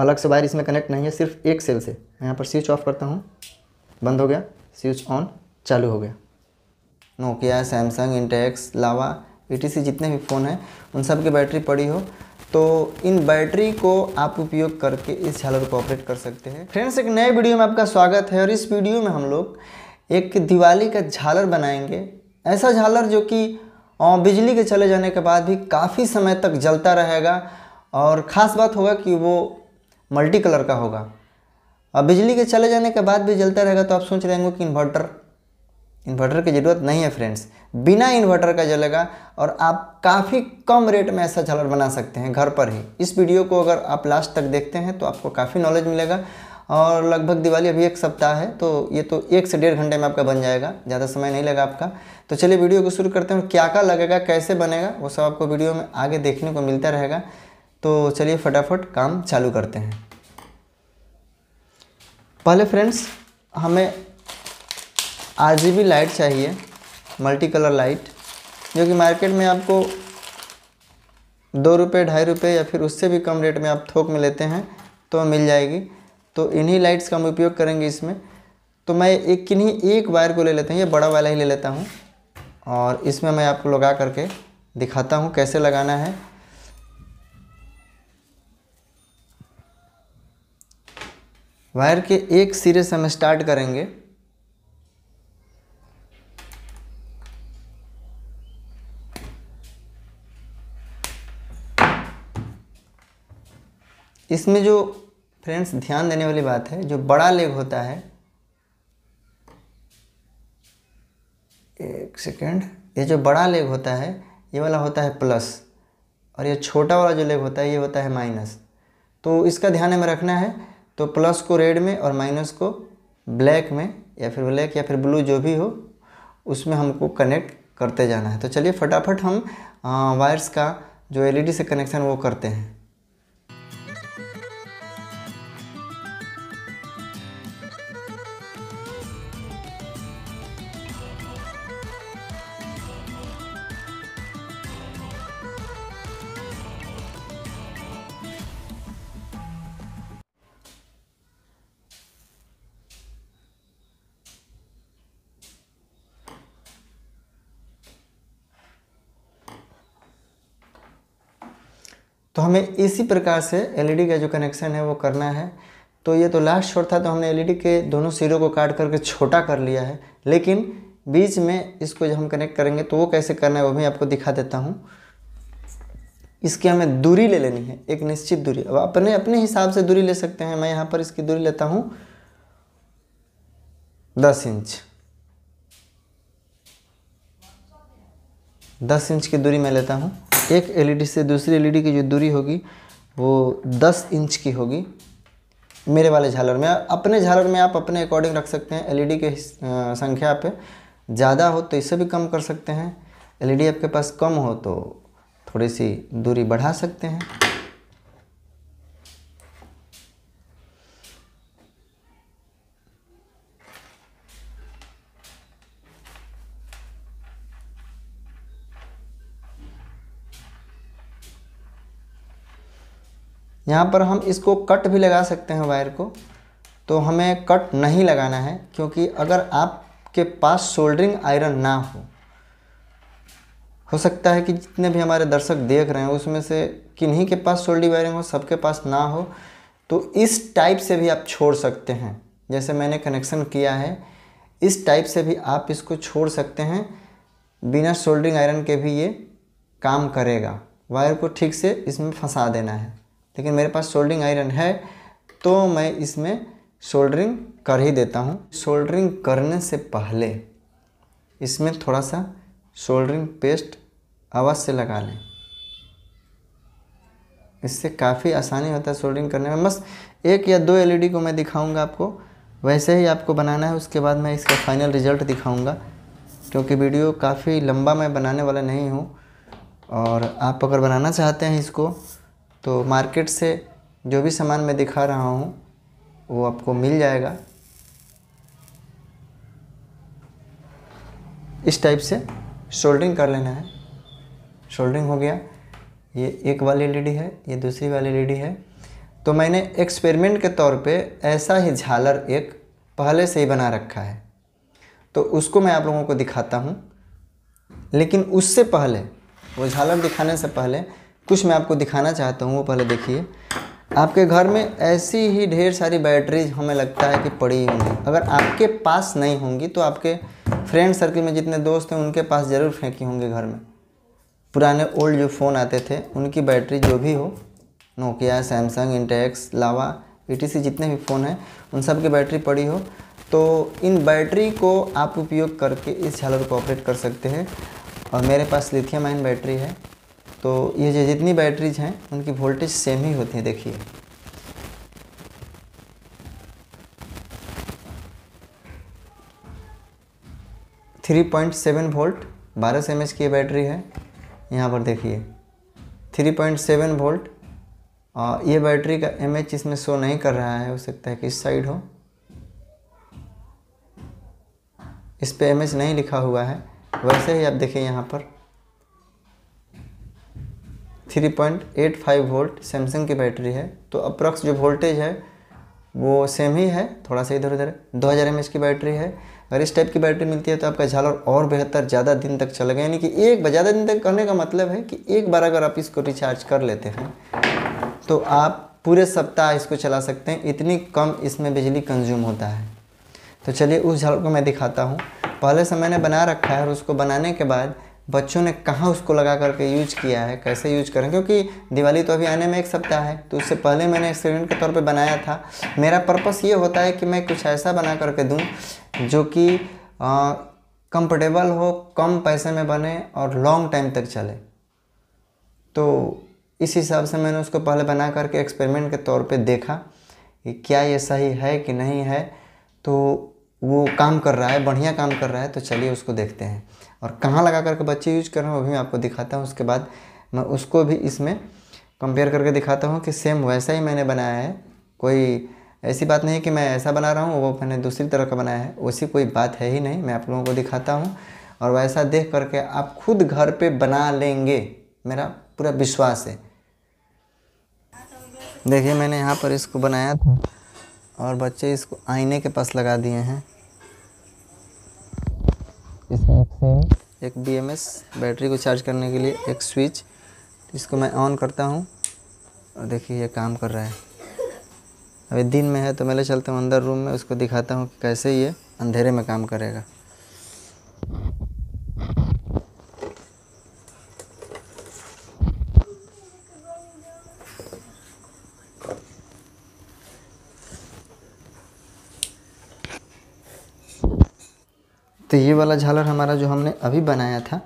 अलग से वायर इसमें कनेक्ट नहीं है सिर्फ एक सेल से मैं यहाँ पर स्विच ऑफ करता हूँ बंद हो गया स्विच ऑन चालू हो गया नोकिया सैमसंग इंटेक्स लावा ई जितने भी फ़ोन हैं उन सब की बैटरी पड़ी हो तो इन बैटरी को आप उपयोग करके इस झालर को ऑपरेट कर सकते हैं फ्रेंड्स एक नए वीडियो में आपका स्वागत है और इस वीडियो में हम लोग एक दिवाली का झालर बनाएंगे ऐसा झालर जो कि बिजली के चले जाने के बाद भी काफ़ी समय तक जलता रहेगा और ख़ास बात होगा कि वो मल्टी कलर का होगा अब बिजली के चले जाने के बाद भी जलता रहेगा तो आप सोच रहे होंगे कि इन्वर्टर इन्वर्टर की ज़रूरत नहीं है फ्रेंड्स बिना इन्वर्टर का जलेगा और आप काफ़ी कम रेट में ऐसा झलर बना सकते हैं घर पर ही इस वीडियो को अगर आप लास्ट तक देखते हैं तो आपको काफ़ी नॉलेज मिलेगा और लगभग दिवाली अभी एक सप्ताह है तो ये तो एक से डेढ़ घंटे में आपका बन जाएगा ज़्यादा समय नहीं लगा आपका तो चलिए वीडियो को शुरू करते हैं क्या क्या लगेगा कैसे बनेगा वो सब आपको वीडियो में आगे देखने को मिलता रहेगा तो चलिए फटाफट काम चालू करते हैं पहले फ्रेंड्स हमें आरजीबी लाइट चाहिए मल्टी कलर लाइट जो कि मार्केट में आपको दो रुपये ढाई रुपये या फिर उससे भी कम रेट में आप थोक में लेते हैं तो मिल जाएगी तो इन्हीं लाइट्स का हम उपयोग करेंगे इसमें तो मैं एक किन्हीं एक वायर को ले लेते हैं ये बड़ा वाला ही ले लेता हूँ और इसमें मैं आपको लगा करके दिखाता हूँ कैसे लगाना है वायर के एक सिरे से हम स्टार्ट करेंगे इसमें जो फ्रेंड्स ध्यान देने वाली बात है जो बड़ा लेग होता है एक सेकेंड ये जो बड़ा लेग होता है ये वाला होता है प्लस और ये छोटा वाला जो लेग होता है ये होता है माइनस तो इसका ध्यान हमें रखना है तो प्लस को रेड में और माइनस को ब्लैक में या फिर ब्लैक या फिर ब्लू जो भी हो उसमें हमको कनेक्ट करते जाना है तो चलिए फटाफट हम वायर्स का जो एलईडी से कनेक्शन वो करते हैं तो हमें इसी प्रकार से एलईडी e का जो कनेक्शन है वो करना है तो ये तो लास्ट शोर था तो हमने एलईडी e के दोनों सिरों को काट करके छोटा कर लिया है लेकिन बीच में इसको जब हम कनेक्ट करेंगे तो वो कैसे करना है वो भी आपको दिखा देता हूँ इसकी हमें दूरी ले लेनी है एक निश्चित दूरी अब अपने अपने हिसाब से दूरी ले सकते हैं मैं यहाँ पर इसकी दूरी लेता हूँ दस इंच दस इंच की दूरी मैं लेता हूँ एक एलईडी e से दूसरी एलईडी e की जो दूरी होगी वो 10 इंच की होगी मेरे वाले झालर में अपने झालर में आप अपने अकॉर्डिंग रख सकते हैं एलईडी e के संख्या पे ज़्यादा हो तो इससे भी कम कर सकते हैं एलईडी आपके पास कम हो तो थोड़ी सी दूरी बढ़ा सकते हैं यहाँ पर हम इसको कट भी लगा सकते हैं वायर को तो हमें कट नहीं लगाना है क्योंकि अगर आपके पास सोल्डरिंग आयरन ना हो हो सकता है कि जितने भी हमारे दर्शक देख रहे हैं उसमें से किन्हीं के पास सोल्डरिंग वायरिंग हो सबके पास ना हो तो इस टाइप से भी आप छोड़ सकते हैं जैसे मैंने कनेक्शन किया है इस टाइप से भी आप इसको छोड़ सकते हैं बिना सोल्डरिंग आयरन के भी ये काम करेगा वायर को ठीक से इसमें फंसा देना है लेकिन मेरे पास सोल्डरिंग आयरन है तो मैं इसमें सोल्डरिंग कर ही देता हूँ सोल्डरिंग करने से पहले इसमें थोड़ा सा सोल्डरिंग पेस्ट आवाज़ से लगा लें इससे काफ़ी आसानी होता है सोल्डरिंग करने में बस एक या दो एलईडी को मैं दिखाऊंगा आपको वैसे ही आपको बनाना है उसके बाद मैं इसका फाइनल रिजल्ट दिखाऊंगा क्योंकि वीडियो काफ़ी लंबा मैं बनाने वाला नहीं हूँ और आप अगर बनाना चाहते हैं इसको तो मार्केट से जो भी सामान मैं दिखा रहा हूँ वो आपको मिल जाएगा इस टाइप से शोल्डरिंग कर लेना है शोल्डरिंग हो गया ये एक वाली एल है ये दूसरी वाली एल है तो मैंने एक्सपेरिमेंट के तौर पे ऐसा ही झालर एक पहले से ही बना रखा है तो उसको मैं आप लोगों को दिखाता हूँ लेकिन उससे पहले वो झालर दिखाने से पहले कुछ मैं आपको दिखाना चाहता हूँ वो पहले देखिए आपके घर में ऐसी ही ढेर सारी बैटरीज हमें लगता है कि पड़ी होंगी अगर आपके पास नहीं होंगी तो आपके फ्रेंड सर्कल में जितने दोस्त हैं उनके पास ज़रूर फेंकी होंगी घर में पुराने ओल्ड जो फ़ोन आते थे उनकी बैटरी जो भी हो नोकिया सैमसंग इंटेक्स लावा ई जितने भी फ़ोन हैं उन सब की बैटरी पड़ी हो तो इन बैटरी को आप उपयोग करके इस झालर को ऑपरेट कर सकते हैं और मेरे पास लिथियम आयन बैटरी है तो ये जो जितनी बैटरीज हैं उनकी वोल्टेज सेम ही होती है देखिए थ्री पॉइंट सेवन वोल्ट बारह सौ एम की ये बैटरी है यहाँ पर देखिए थ्री पॉइंट सेवन वोल्ट ये बैटरी का एम एच इसमें शो नहीं कर रहा है हो सकता है कि इस साइड हो इस पर एम एच नहीं लिखा हुआ है वैसे ही आप देखिए यहाँ पर 3.85 वोल्ट सैमसंग की बैटरी है तो अप्रॉक्स जो वोल्टेज है वो सेम ही है थोड़ा सा इधर उधर दो हज़ार एम की बैटरी है अगर इस टाइप की बैटरी मिलती है तो आपका झालर और बेहतर ज़्यादा दिन तक चलेगा यानी कि एक ज़्यादा दिन तक करने का मतलब है कि एक बार अगर आप इसको रिचार्ज कर लेते हैं तो आप पूरे सप्ताह इसको चला सकते हैं इतनी कम इसमें बिजली कंज्यूम होता है तो चलिए उस झालर को मैं दिखाता हूँ पहले से मैंने बना रखा है और उसको बनाने के बाद बच्चों ने कहाँ उसको लगा करके यूज किया है कैसे यूज करें क्योंकि दिवाली तो अभी आने में एक सप्ताह है तो उससे पहले मैंने एक्सपेरिमेंट के तौर पे बनाया था मेरा पर्पस ये होता है कि मैं कुछ ऐसा बना करके दूँ जो कि कंफर्टेबल हो कम पैसे में बने और लॉन्ग टाइम तक चले तो इस हिसाब से मैंने उसको पहले बना करके एक्सपेरिमेंट के तौर पर देखा कि क्या ये सही है कि नहीं है तो वो काम कर रहा है बढ़िया काम कर रहा है तो चलिए उसको देखते हैं और कहाँ लगा करके बच्चे यूज कर रहे हैं वो भी मैं आपको दिखाता हूँ उसके बाद मैं उसको भी इसमें कंपेयर करके दिखाता हूँ कि सेम वैसा ही मैंने बनाया है कोई ऐसी बात नहीं कि मैं ऐसा बना रहा हूँ वो मैंने दूसरी तरह का बनाया है वैसी कोई बात है ही नहीं मैं आप लोगों को दिखाता हूँ और वैसा देख करके आप खुद घर पे बना लेंगे मेरा पूरा विश्वास है देखिए मैंने यहाँ पर इसको बनाया था और बच्चे इसको आईने के पास लगा दिए हैं इसमें एक बी एम एस बैटरी को चार्ज करने के लिए एक स्विच इसको मैं ऑन करता हूँ और देखिए ये काम कर रहा है अभी दिन में है तो मैं ले चलता हूँ अंदर रूम में उसको दिखाता हूँ कि कैसे ये अंधेरे में काम करेगा वाला झालर हमारा जो हमने अभी बनाया था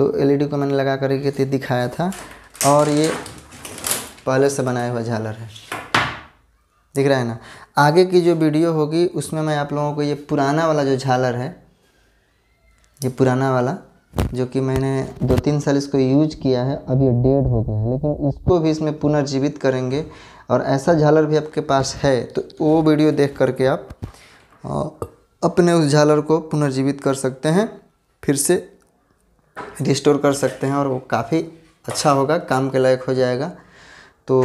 दो एलईडी e को मैंने लगा करके दिखाया था और ये पहले से बनाया हुआ झालर है दिख रहा है ना आगे की जो वीडियो होगी उसमें मैं आप लोगों को ये पुराना वाला जो झालर है ये पुराना वाला जो कि मैंने दो तीन साल इसको यूज किया है अब ये डेड हो गया है लेकिन इसको भी इसमें पुनर्जीवित करेंगे और ऐसा झालर भी आपके पास है तो वो वीडियो देख करके आप अपने उस झालर को पुनर्जीवित कर सकते हैं फिर से रिस्टोर कर सकते हैं और वो काफ़ी अच्छा होगा काम के लायक हो जाएगा तो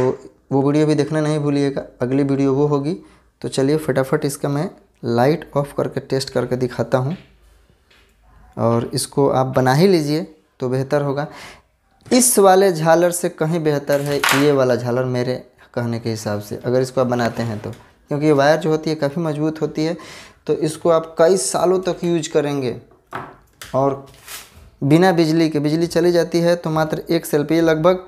वो वीडियो भी देखना नहीं भूलिएगा अगली वीडियो वो होगी तो चलिए फटाफट इसका मैं लाइट ऑफ करके टेस्ट करके दिखाता हूँ और इसको आप बना ही लीजिए तो बेहतर होगा इस वाले झालर से कहीं बेहतर है ये वाला झालर मेरे कहने के हिसाब से अगर इसको आप बनाते हैं तो क्योंकि ये वायर जो होती है काफ़ी मजबूत होती है तो इसको आप कई सालों तक यूज करेंगे और बिना बिजली के बिजली चली जाती है तो मात्र एक सेल लगभग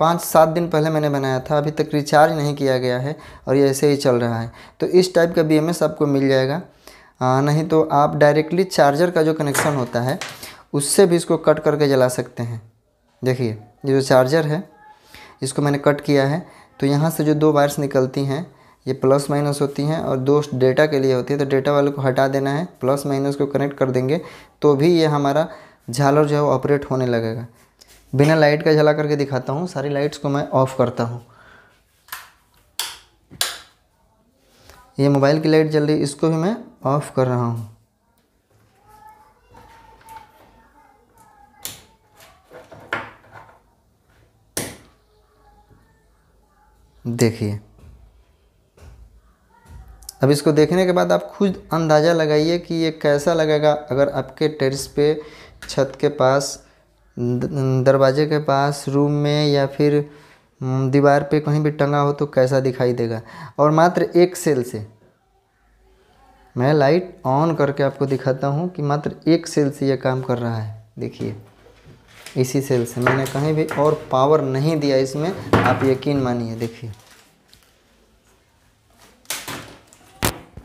पाँच सात दिन पहले मैंने बनाया था अभी तक रिचार्ज नहीं किया गया है और ये ऐसे ही चल रहा है तो इस टाइप का बी आपको मिल जाएगा आ, नहीं तो आप डायरेक्टली चार्जर का जो कनेक्शन होता है उससे भी इसको कट करके जला सकते हैं देखिए ये जो चार्जर है इसको मैंने कट किया है तो यहाँ से जो दो वायर्स निकलती हैं ये प्लस माइनस होती हैं और दो डेटा के लिए होती है तो डेटा वाले को हटा देना है प्लस माइनस को कनेक्ट कर देंगे तो भी ये हमारा झालर जो है वो ऑपरेट होने लगेगा बिना लाइट का झला करके दिखाता हूँ सारी लाइट्स को मैं ऑफ़ करता हूँ ये मोबाइल की लाइट जल रही इसको भी मैं ऑफ़ कर रहा हूँ देखिए अब इसको देखने के बाद आप खुद अंदाज़ा लगाइए कि ये कैसा लगेगा अगर आपके टेरिस पे छत के पास दरवाजे के पास रूम में या फिर दीवार पे कहीं भी टंगा हो तो कैसा दिखाई देगा और मात्र एक सेल से मैं लाइट ऑन करके आपको दिखाता हूँ कि मात्र एक सेल से ये काम कर रहा है देखिए इसी सेल से मैंने कहीं भी और पावर नहीं दिया इसमें आप यकीन मानिए देखिए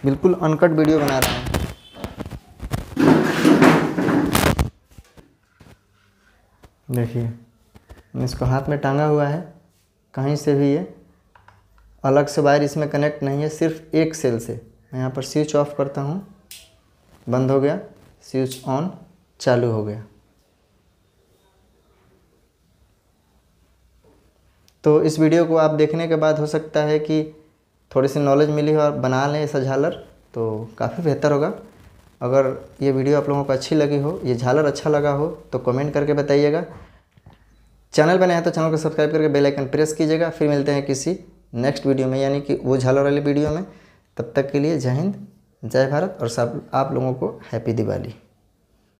बिल्कुल अनकट वीडियो बना रहा हूँ देखिए इसको हाथ में टांगा हुआ है कहीं से भी ये अलग से वायर इसमें कनेक्ट नहीं है सिर्फ एक सेल से मैं यहाँ पर स्विच ऑफ करता हूँ बंद हो गया स्विच ऑन चालू हो गया तो इस वीडियो को आप देखने के बाद हो सकता है कि थोड़ी सी नॉलेज मिली हो और बना लें ऐसा झालर तो काफ़ी बेहतर होगा अगर ये वीडियो आप लोगों को अच्छी लगी हो ये झालर अच्छा लगा हो तो कमेंट करके बताइएगा चैनल पर नए हैं तो चैनल को सब्सक्राइब करके बेल आइकन प्रेस कीजिएगा फिर मिलते हैं किसी नेक्स्ट वीडियो में यानी कि वो झालर वाली वीडियो में तब तक के लिए जय हिंद जय भारत और सब आप लोगों को हैप्पी दिवाली